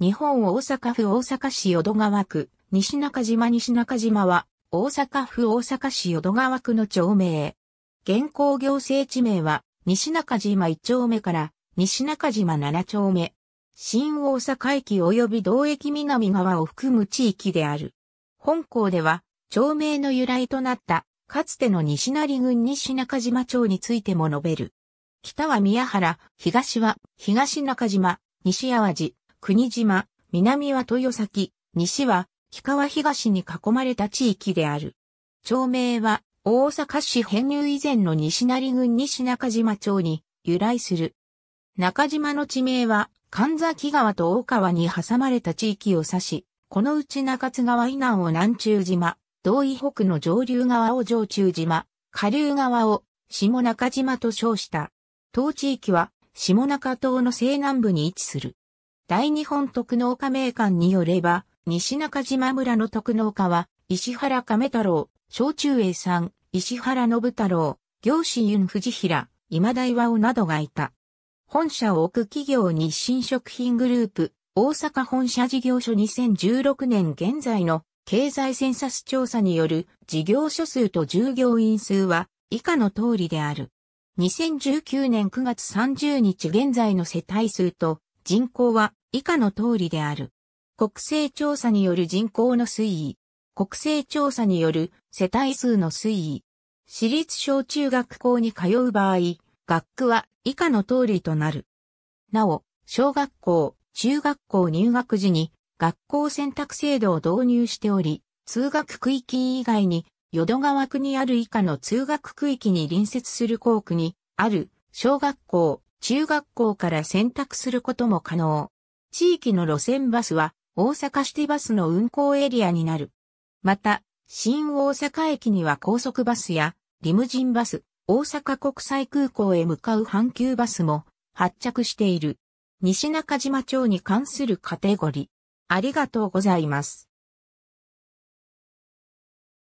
日本大阪府大阪市淀川区、西中島西中島は、大阪府大阪市淀川区の町名。現行行政地名は、西中島1丁目から、西中島7丁目。新大阪駅及び同駅南側を含む地域である。本校では、町名の由来となった、かつての西成郡西中島町についても述べる。北は宮原、東は東中島、西淡路、国島、南は豊崎、西は、木川東に囲まれた地域である。町名は、大阪市編入以前の西成郡西中島町に由来する。中島の地名は、神崎川と大川に挟まれた地域を指し、このうち中津川以南を南中島、道以北の上流側を上中島、下流側を下中島と称した。当地域は下中島の西南部に位置する。大日本特農家名館によれば、西中島村の特農家は、石原亀太郎、小中英さん、石原信太郎、行士雲藤平、今田岩尾などがいた。本社を置く企業日清食品グループ、大阪本社事業所2016年現在の経済センサス調査による事業所数と従業員数は以下の通りである。2019年9月30日現在の世帯数と人口は以下の通りである。国勢調査による人口の推移。国勢調査による世帯数の推移。私立小中学校に通う場合、学区は以下の通りとなる。なお、小学校、中学校入学時に学校選択制度を導入しており、通学区域以外に淀川区にある以下の通学区域に隣接する校区にある小学校、中学校から選択することも可能。地域の路線バスは大阪シティバスの運行エリアになる。また、新大阪駅には高速バスやリムジンバス、大阪国際空港へ向かう阪急バスも発着している。西中島町に関するカテゴリー。ありがとうございます。